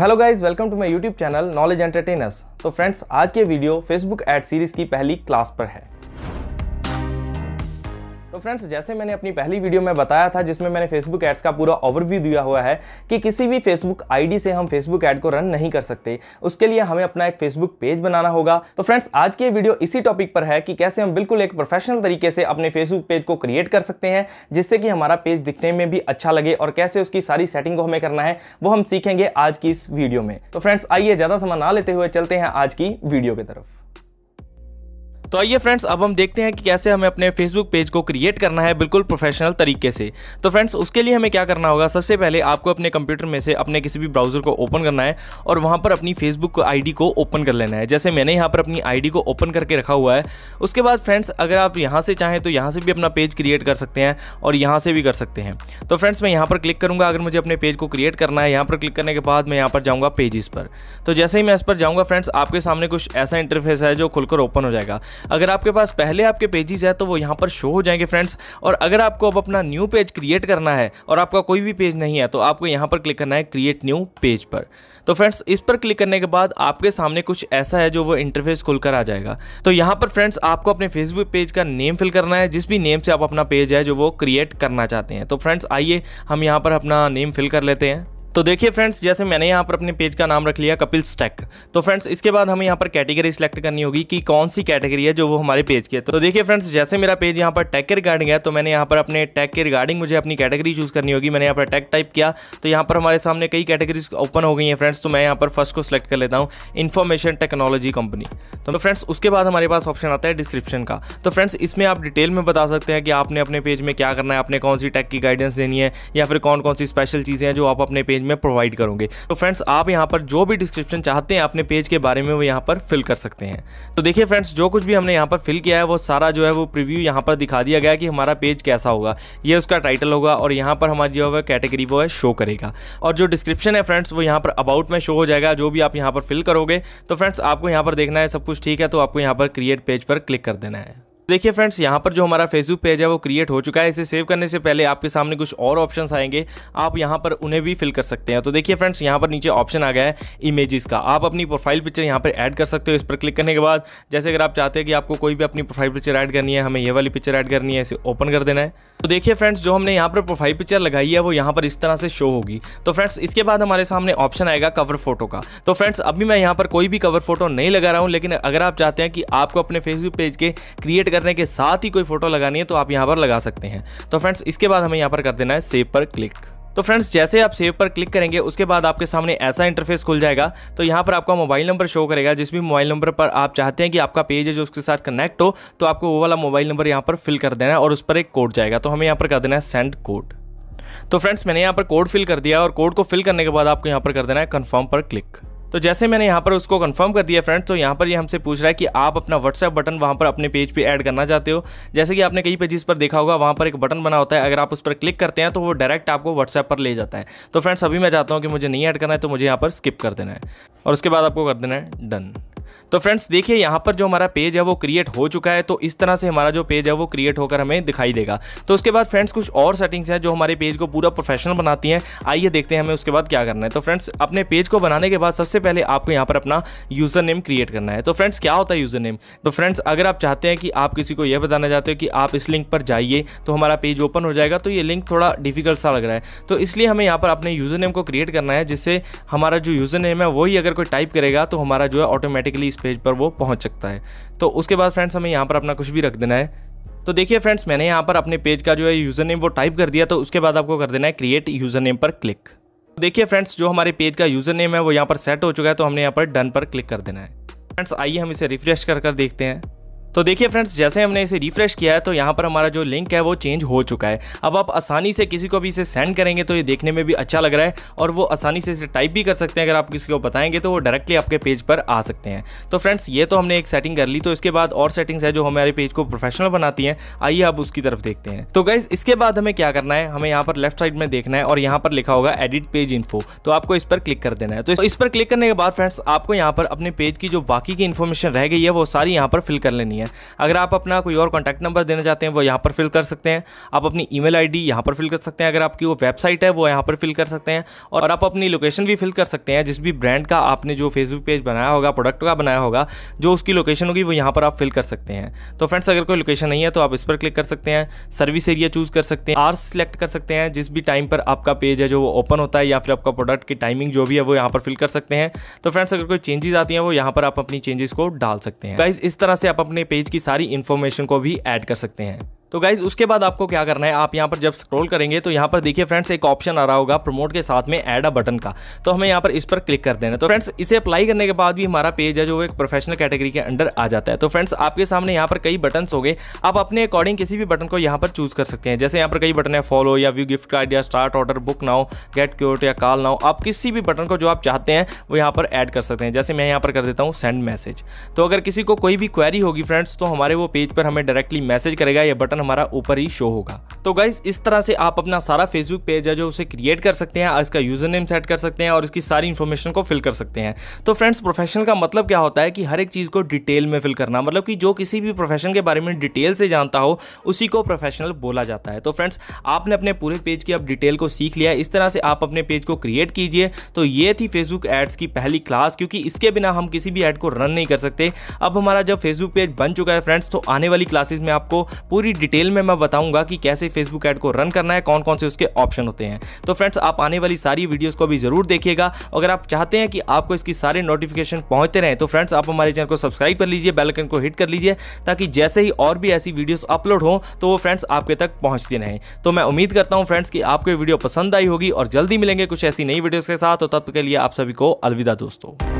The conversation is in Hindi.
hello guys welcome to my YouTube channel knowledge entertainers तो फ्रेंड्स तो आज के वीडियो फेसबुक एड सीरीज की पहली क्लास पर है तो फ्रेंड्स जैसे मैंने अपनी पहली वीडियो में बताया था जिसमें मैंने फेसबुक एड्स का पूरा ओवरव्यू दिया हुआ है कि किसी भी फेसबुक आईडी से हम फेसबुक ऐड को रन नहीं कर सकते उसके लिए हमें अपना एक फेसबुक पेज बनाना होगा तो फ्रेंड्स आज की वीडियो इसी टॉपिक पर है कि कैसे हम बिल्कुल एक प्रोफेशनल तरीके से अपने फेसबुक पेज को क्रिएट कर सकते हैं जिससे कि हमारा पेज दिखने में भी अच्छा लगे और कैसे उसकी सारी सेटिंग को हमें करना है वो हम सीखेंगे आज की इस वीडियो में तो फ्रेंड्स आइए ज़्यादा समय ना लेते हुए चलते हैं आज की वीडियो की तरफ तो आइए फ्रेंड्स अब हम देखते हैं कि कैसे हमें अपने फेसबुक पेज को क्रिएट करना है बिल्कुल प्रोफेशनल तरीके से तो फ्रेंड्स उसके लिए हमें क्या करना होगा सबसे पहले आपको अपने कंप्यूटर में से अपने किसी भी ब्राउज़र को ओपन करना है और वहाँ पर अपनी फेसबुक आई को ओपन कर लेना है जैसे मैंने यहाँ पर अपनी आई को ओपन करके रखा हुआ है उसके बाद फ्रेंड्स अगर आप यहाँ से चाहें तो यहाँ से भी अपना पेज क्रिएट कर सकते हैं और यहाँ से भी कर सकते हैं तो फ्रेंड्स मैं यहाँ पर क्लिक करूँगा अगर मुझे अपने पेज को क्रिएट करना है यहाँ पर क्लिक करने के बाद मैं यहाँ पर जाऊँगा पेजेस पर तो जैसे ही मैं इस पर जाऊँगा फ्रेंड्स आपके सामने कुछ ऐसा इंटरफेस है जो खुलकर ओपन हो जाएगा अगर आपके पास पहले आपके पेजेस है तो वो यहाँ पर शो हो जाएंगे फ्रेंड्स और अगर आपको अब अपना न्यू पेज क्रिएट करना है और आपका कोई भी पेज नहीं है तो आपको यहाँ पर क्लिक करना है क्रिएट न्यू पेज पर तो फ्रेंड्स इस पर क्लिक करने के बाद आपके सामने कुछ ऐसा है जो वो इंटरफेस खुलकर आ जाएगा तो यहाँ पर फ्रेंड्स आपको अपने फेसबुक पेज का नेम फिल करना है जिस भी नेम से आप अपना पेज है जो वो क्रिएट करना चाहते हैं तो फ्रेंड्स आइए हम यहाँ पर अपना नेम फिल कर लेते हैं तो देखिए फ्रेंड्स जैसे मैंने यहाँ पर अपने पेज का नाम रख लिया कपिल स्टैक तो फ्रेंड्स इसके बाद हमें यहाँ पर कैटेगरी सिलेक्ट करनी होगी कि कौन सी कैटेगरी है जो वो हमारे पेज की है तो देखिए फ्रेंड्स जैसे मेरा पेज यहाँ पर टैग के रिगार्डिंग है तो मैंने यहाँ पर अपने टैग के रिगार्डिंग मुझे अपनी कैटेगरी चूज़ करनी होगी मैंने यहाँ पर टैग टाइप किया तो यहाँ पर हमारे सामने कई कैटेगरीज ओपन हो गई हैं फ्रेंड्स तो मैं यहाँ पर फर्स्ट को सिलेक्ट कर लेता हूँ इन्फॉर्मेशन टेक्नोलॉजी कंपनी तो फ्रेंड्स उसके बाद हमारे पास ऑप्शन आता है डिस्क्रिप्शन का तो फ्रेंड्स इसमें आप डिटेल में बता सकते हैं कि आपने अपने पेज में क्या करना है आपने कौन सी टैग की गाइडेंस देनी है या फिर कौन कौन सी स्पेशल चीज़ें हैं जो आप अपने पेज में प्रोवाइड करूँगी तो फ्रेंड्स आप यहाँ पर जो भी डिस्क्रिप्शन चाहते हैं अपने पेज के बारे में वो यहाँ पर फिल कर सकते हैं तो देखिए फ्रेंड्स जो कुछ भी हमने यहाँ पर फिल किया है वो सारा जो है वो प्रिव्यू यहाँ पर दिखा दिया गया कि हमारा पेज कैसा होगा ये उसका टाइटल होगा और यहाँ पर हमारी जो है कैटेगरी वो है शो करेगा और जो डिस्क्रिप्शन है फ्रेंड्स वो यहाँ पर अबाउट में शो हो जाएगा जो भी आप यहाँ पर फिल करोगे तो फ्रेंड्स आपको यहाँ पर देखना है सब कुछ ठीक है तो आपको यहाँ पर क्रिएट पेज पर क्लिक कर देना है देखिए फ्रेंड्स यहाँ पर जो हमारा फेसबुक पेज है वो क्रिएट हो चुका है इसे सेव करने से पहले आपके सामने कुछ और ऑप्शन आएंगे आप यहाँ पर उन्हें भी फिल कर सकते हैं तो देखिए फ्रेंड्स यहाँ पर नीचे ऑप्शन आ गया है इमेजेस का आप अपनी प्रोफाइल पिक्चर यहाँ पर ऐड कर सकते हो इस पर क्लिक करने के बाद जैसे अगर आप चाहते हैं कि आपको कोई भी अपनी प्रोफाइल पिक्चर ऐड करनी है हमें ये वाली पिक्चर ऐड करनी है इसे ओपन कर देना है तो देखिए फ्रेंड्स जो हमने यहाँ पर प्रोफाइल पिक्चर लगाई है वो यहाँ पर इस तरह से शो होगी तो फ्रेंड्स इसके बाद हमारे सामने ऑप्शन आएगा कवर फोटो का तो फ्रेंड्स अभी मैं यहाँ पर कोई भी कवर फोटो नहीं लगा रहा हूँ लेकिन अगर आप चाहते हैं कि आपको अपने फेसबुक पेज के क्रिएट करने के साथ ही कोई फोटो लगानी है तो आप यहाँ पर लगा सकते हैं तो फ्रेंड्स इसके बाद हमें यहाँ पर कर देना है सेव पर क्लिक तो फ्रेंड्स जैसे आप सेव पर क्लिक करेंगे उसके बाद आपके सामने ऐसा इंटरफेस खुल जाएगा तो यहाँ पर आपका मोबाइल नंबर शो करेगा जिस भी मोबाइल नंबर पर आप चाहते हैं कि आपका पेज है जो उसके साथ कनेक्ट हो तो आपको वो वाला मोबाइल नंबर यहाँ पर फिल कर देना है और उस पर एक कोड जाएगा तो हमें यहाँ पर कर देना है सेंड कोड तो फ्रेंड्स मैंने यहाँ पर कोड फिल कर दिया और कोड को फिल करने के बाद आपको यहाँ पर कर देना है कन्फर्म पर क्लिक तो जैसे मैंने यहाँ पर उसको कंफर्म कर दिया फ्रेंड तो यहाँ पर ये यह हमसे पूछ रहा है कि आप अपना व्हाट्सएप बटन वहाँ पर अपने पेज पे ऐड करना चाहते हो जैसे कि आपने कई पेजेस पर देखा होगा वहाँ पर एक बटन बना होता है अगर आप उस पर क्लिक करते हैं तो वो डायरेक्ट आपको व्हाट्सएप पर ले जाता है तो फ्रेंड्स अभी मैं चाहता हूँ कि मुझे नहीं ऐड करना है तो मुझे यहाँ पर स्किप कर देना है और उसके बाद आपको कर देना है डन तो फ्रेंड्स देखिए यहाँ पर जो हमारा पेज है वो क्रिएट हो चुका है तो इस तरह से हमारा जो पेज है वो क्रिएट होकर हमें दिखाई देगा तो उसके बाद फ्रेंड्स कुछ और सेटिंग्स हैं जो हमारे पेज को पूरा प्रोफेशनल बनाती हैं आइए देखते हैं हमें उसके बाद क्या करना है तो फ्रेंड्स अपने पेज को बनाने के बाद सबसे पहले आपको यहाँ पर अपना यूज़र नेम क्रिएट करना है तो फ्रेंड्स क्या होता है यूज़र नेम तो फ्रेंड्स अगर आप चाहते हैं कि आप किसी को यह बताना चाहते हो कि आप इस लिंक पर जाइए तो हमारा पेज ओपन हो जाएगा तो ये लिंक थोड़ा डिफिकल्ट सा लग रहा है तो इसलिए हमें यहाँ पर अपने यूज़र नेम को क्रिएट करना है जिससे हमारा जो यूज़र नेम है वही अगर कोई टाइप करेगा तो हमारा जो है ऑटोमेटिक ऑटोमेटिकली इस पेज पर वो पहुँच सकता है तो उसके बाद फ्रेंड्स हमें यहाँ पर अपना कुछ भी रख देना है तो देखिए फ्रेंड्स मैंने यहाँ पर अपने पेज का जो है यूज़र नेम वो टाइप कर दिया तो उसके बाद आपको कर देना है क्रिएट यूज़र नेम पर क्लिक तो देखिए फ्रेंड्स जो हमारे पेज का यूज़र नेम है वो यहाँ पर सेट हो चुका है तो हमने यहाँ पर डन पर क्लिक कर देना है फ्रेंड्स आइए हम इसे रिफ्रेश कर कर देखते हैं तो देखिए फ्रेंड्स जैसे हमने इसे रिफ्रेश किया है तो यहाँ पर हमारा जो लिंक है वो चेंज हो चुका है अब आप आसानी से किसी को भी इसे सेंड करेंगे तो ये देखने में भी अच्छा लग रहा है और वो आसानी से इसे टाइप भी कर सकते हैं अगर आप किसी को बताएंगे तो वो डायरेक्टली आपके पेज पर आ सकते हैं तो फ्रेंड्स ये तो हमने एक सेटिंग कर ली तो इसके बाद और सेटिंग्स है जो हमारे पेज को प्रोफेशनल बनाती हैं आइए आप उसकी तरफ देखते हैं तो गाइज इसके बाद हमें क्या करना है हमें यहाँ पर लेफ्ट साइड में देखना है और यहाँ पर लिखा होगा एडिट पेज इन्फो तो आपको इस पर क्लिक कर देना है तो इस पर क्लिक करने के बाद फ्रेंड्स आपको यहाँ पर अपने पेज की जो बाकी की इन्फॉर्मेशन रह गई है वो सारी यहाँ पर फिल कर लेनी है हैं अगर आप अपना कोई और कॉन्टैक्ट नंबर देना चाहते हैं वो यहाँ पर फिल कर सकते हैं आप अपनी ई मेल आई डी यहाँ पर फिल कर सकते हैं अगर आपकी वो वेबसाइट है वो यहाँ पर फिल कर सकते हैं और आप अपनी लोकेशन भी फिल कर सकते हैं जिस भी ब्रांड का आपने जो फेसबुक पेज बनाया होगा प्रोडक्ट का बनाया होगा जो उसकी लोकेशन होगी वो यहाँ पर आप फिल कर सकते हैं तो फ्रेंड्स अगर कोई लोकेशन नहीं है तो आप इस पर क्लिक कर सकते हैं सर्विस एरिया चूज़ कर सकते हैं आर्स सेलेक्ट कर सकते हैं जिस भी टाइम पर आपका पेज है जो वो ओपन होता है या फिर आपका प्रोडक्ट की टाइमिंग जो भी है वो यहाँ पर फिल कर सकते हैं तो फ्रेंड्स अगर कोई चेंजेस आती हैं वो यहाँ पर आप अपनी चेंजेस को डाल सकते हैं गाइज इस तरह से आप अपने पेज की सारी इन्फॉर्मेशन को भी ऐड कर सकते हैं तो गाइज उसके बाद आपको क्या करना है आप यहाँ पर जब स्क्रॉल करेंगे तो यहाँ पर देखिए फ्रेंड्स एक ऑप्शन आ रहा होगा प्रमोट के साथ में एड अ बटन का तो हमें यहाँ पर इस पर क्लिक कर देना तो फ्रेंड्स इसे अप्लाई करने के बाद भी हमारा पेज है जो एक प्रोफेशनल कैटेगरी के अंडर आ जाता है तो फ्रेंड्स आपके सामने यहाँ पर कई बटन हो गए आप अपने अकॉर्डिंग किसी भी बटन को यहाँ पर चूज कर सकते हैं जैसे यहाँ पर कई बटन है फॉलो या व्यू गिफ्ट कार्ड या start order book now get quote या कॉल नाउ आप किसी भी बटन को जो आप चाहते हैं वो यहाँ पर ऐड कर सकते हैं जैसे मैं यहाँ पर कर देता हूँ सेंड मैसेज तो अगर किसी को कोई भी क्वेरी होगी फ्रेंड्स तो हमारे वो पेज पर हमें डायरेक्टली मैसेज करेगा या बटन बटन हमारा ऊपर ही शो होगा तो गाइज इस तरह से आप अपना सारा फेसबुक पेज है जो उसे क्रिएट कर सकते हैं इसका यूजर नेम सेट कर सकते हैं और इसकी सारी इन्फॉर्मेशन को फिल कर सकते हैं तो फ्रेंड्स प्रोफेशन का मतलब क्या होता है कि हर एक चीज़ को डिटेल में फिल करना मतलब कि जो किसी भी प्रोफेशन के बारे में डिटेल से जानता हो उसी को प्रोफेशनल बोला जाता है तो फ्रेंड्स आपने अपने पूरे पेज की अब डिटेल को सीख लिया इस तरह से आप अपने पेज को क्रिएट कीजिए तो ये थी फेसबुक एड्स की पहली क्लास क्योंकि इसके बिना हम किसी भी एड को रन नहीं कर सकते अब हमारा जब फेसबुक पेज बन चुका है फ्रेंड्स तो आने वाली क्लासेज में आपको पूरी डिटेल में मैं बताऊंगा कि कैसे फेसबुक ऐड को रन करना है कौन कौन से उसके ऑप्शन होते हैं तो फ्रेंड्स आप आने वाली सारी वीडियोस को भी जरूर देखिएगा अगर आप चाहते हैं कि आपको इसकी सारे नोटिफिकेशन पहुंचते रहें तो फ्रेंड्स आप हमारे चैनल को सब्सक्राइब कर लीजिए बेलकन को हिट कर लीजिए ताकि जैसे ही और भी ऐसी वीडियोज अपलोड हों तो वो फ्रेंड्स आपके तक पहुंचते रहें तो मैं उम्मीद करता हूं फ्रेंड्स की आपको वीडियो पसंद आई होगी और जल्दी मिलेंगे कुछ ऐसी नई वीडियोज़ के साथ तो तब के लिए आप सभी को अलविदा दोस्तों